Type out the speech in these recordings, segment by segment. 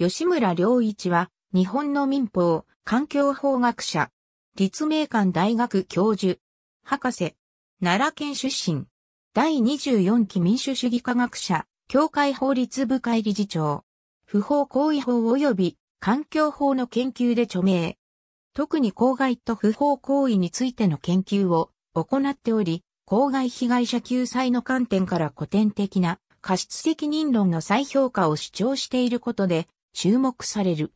吉村良一は、日本の民法、環境法学者、立命館大学教授、博士、奈良県出身、第24期民主主義科学者、協会法律部会理事長、不法行為法及び環境法の研究で著名。特に公害と不法行為についての研究を行っており、公害被害者救済の観点から古典的な過失責任論の再評価を主張していることで、注目される。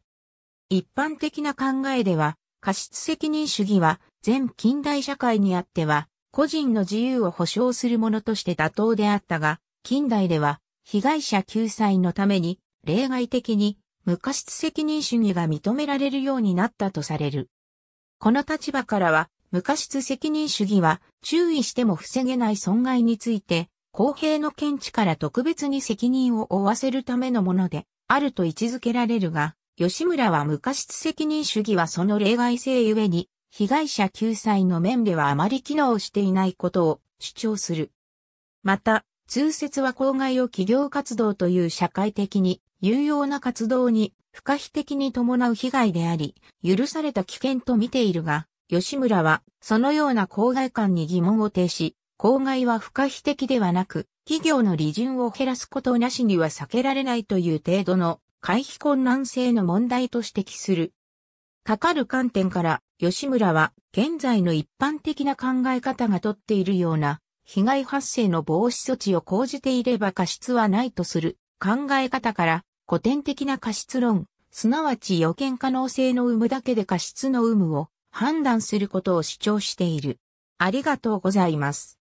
一般的な考えでは、過失責任主義は、全近代社会にあっては、個人の自由を保障するものとして妥当であったが、近代では、被害者救済のために、例外的に、無過失責任主義が認められるようになったとされる。この立場からは、無過失責任主義は、注意しても防げない損害について、公平の見地から特別に責任を負わせるためのもので、あると位置づけられるが、吉村は無過失責任主義はその例外性ゆえに、被害者救済の面ではあまり機能していないことを主張する。また、通説は公害を企業活動という社会的に有用な活動に不可避的に伴う被害であり、許された危険と見ているが、吉村はそのような公害感に疑問を呈し、公害は不可避的ではなく、企業の利潤を減らすことなしには避けられないという程度の回避困難性の問題と指摘する。かかる観点から、吉村は現在の一般的な考え方がとっているような被害発生の防止措置を講じていれば過失はないとする考え方から古典的な過失論、すなわち予見可能性の有無だけで過失の有無を判断することを主張している。ありがとうございます。